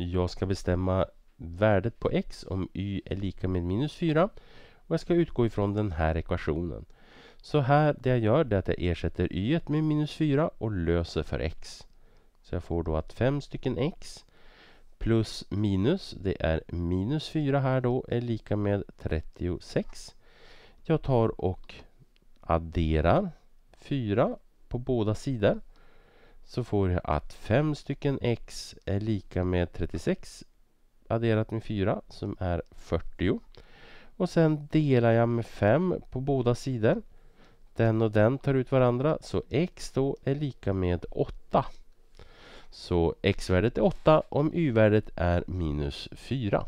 Jag ska bestämma värdet på x om y är lika med minus 4. Och jag ska utgå ifrån den här ekvationen. Så här, det jag gör är att jag ersätter y med minus 4 och löser för x. Så jag får då att 5 stycken x plus minus, det är minus 4 här då, är lika med 36. Jag tar och adderar 4 på båda sidor så får jag att 5 stycken x är lika med 36 adderat med 4 som är 40. Och sen delar jag med 5 på båda sidor. Den och den tar ut varandra så x då är lika med 8. Så x-värdet är 8 om y-värdet är minus 4.